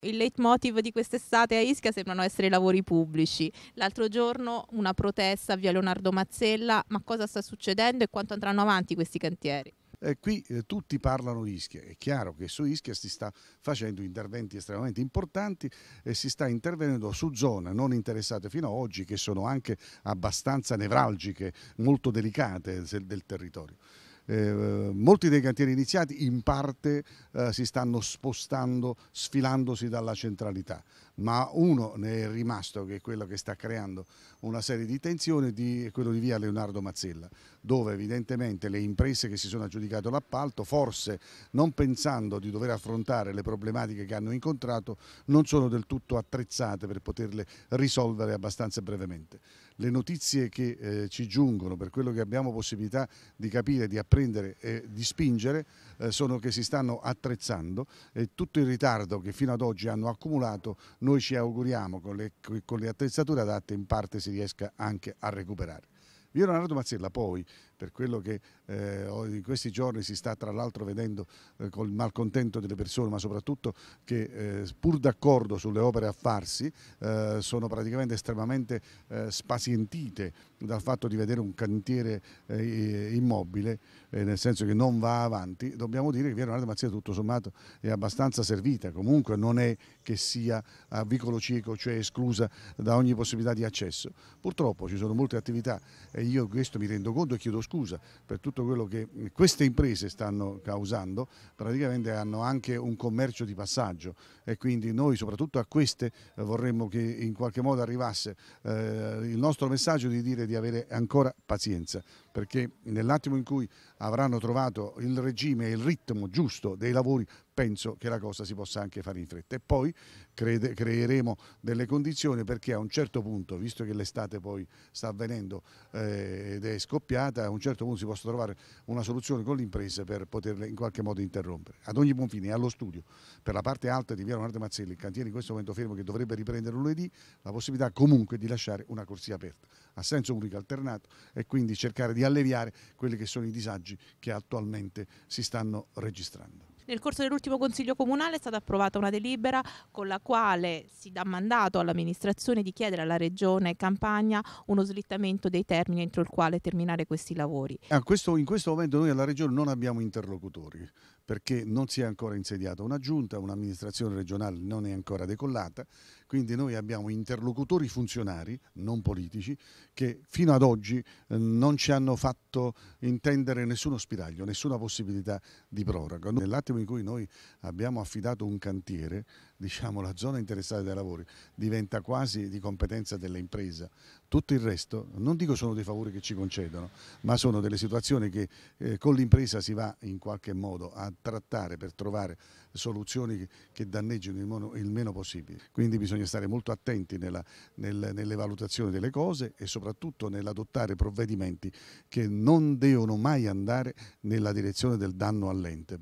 Il leitmotiv di quest'estate a Ischia sembrano essere i lavori pubblici. L'altro giorno una protesta a via Leonardo Mazzella, ma cosa sta succedendo e quanto andranno avanti questi cantieri? Eh, qui eh, tutti parlano di Ischia, è chiaro che su Ischia si sta facendo interventi estremamente importanti e si sta intervenendo su zone non interessate fino ad oggi che sono anche abbastanza nevralgiche, molto delicate eh, del territorio eh, molti dei cantieri iniziati in parte eh, si stanno spostando, sfilandosi dalla centralità ma uno ne è rimasto che è quello che sta creando una serie di tensioni, di, quello di via Leonardo Mazzella, dove evidentemente le imprese che si sono aggiudicato l'appalto, forse non pensando di dover affrontare le problematiche che hanno incontrato, non sono del tutto attrezzate per poterle risolvere abbastanza brevemente. Le notizie che eh, ci giungono, per quello che abbiamo possibilità di capire, di apprendere e di spingere, eh, sono che si stanno attrezzando e tutto il ritardo che fino ad oggi hanno accumulato noi ci auguriamo con le, con le attrezzature adatte in parte si riesca anche a recuperare. Io Leonardo Mazzella poi per quello che eh, in questi giorni si sta tra l'altro vedendo eh, col malcontento delle persone, ma soprattutto che eh, pur d'accordo sulle opere a farsi eh, sono praticamente estremamente eh, spazientite dal fatto di vedere un cantiere eh, immobile, nel senso che non va avanti, dobbiamo dire che Via Leonardo Mazzia tutto sommato è abbastanza servita, comunque non è che sia a vicolo cieco, cioè esclusa da ogni possibilità di accesso. Purtroppo ci sono molte attività e io questo mi rendo conto e chiedo scusa scusa per tutto quello che queste imprese stanno causando, praticamente hanno anche un commercio di passaggio e quindi noi soprattutto a queste eh, vorremmo che in qualche modo arrivasse eh, il nostro messaggio di dire di avere ancora pazienza, perché nell'attimo in cui avranno trovato il regime e il ritmo giusto dei lavori penso che la cosa si possa anche fare in fretta e poi crede, creeremo delle condizioni perché a un certo punto, visto che l'estate poi sta avvenendo eh, ed è scoppiata, a un certo punto si possa trovare una soluzione con le imprese per poterle in qualche modo interrompere. Ad ogni buon fine, allo studio, per la parte alta di Via Leonardo Mazzelli, il cantiere in questo momento fermo che dovrebbe riprendere lunedì, la possibilità comunque di lasciare una corsia aperta a senso unico alternato e quindi cercare di alleviare quelli che sono i disagi che attualmente si stanno registrando. Nel corso dell'ultimo Consiglio Comunale è stata approvata una delibera con la quale si dà mandato all'amministrazione di chiedere alla Regione Campania uno slittamento dei termini entro il quale terminare questi lavori. Ah, questo, in questo momento noi alla Regione non abbiamo interlocutori, perché non si è ancora insediata una giunta, un'amministrazione regionale non è ancora decollata, quindi noi abbiamo interlocutori funzionari, non politici, che fino ad oggi eh, non ci hanno fatto intendere nessuno spiraglio, nessuna possibilità di proroga. Nell'attimo in cui noi abbiamo affidato un cantiere diciamo, la zona interessata dai lavori diventa quasi di competenza dell'impresa. Tutto il resto, non dico sono dei favori che ci concedono, ma sono delle situazioni che eh, con l'impresa si va in qualche modo a trattare per trovare soluzioni che, che danneggino il, mono, il, meno possibile. Quindi bisogna stare molto attenti nella, nel, nelle valutazioni delle cose e soprattutto nell'adottare provvedimenti che non devono mai andare nella direzione del danno all'ente.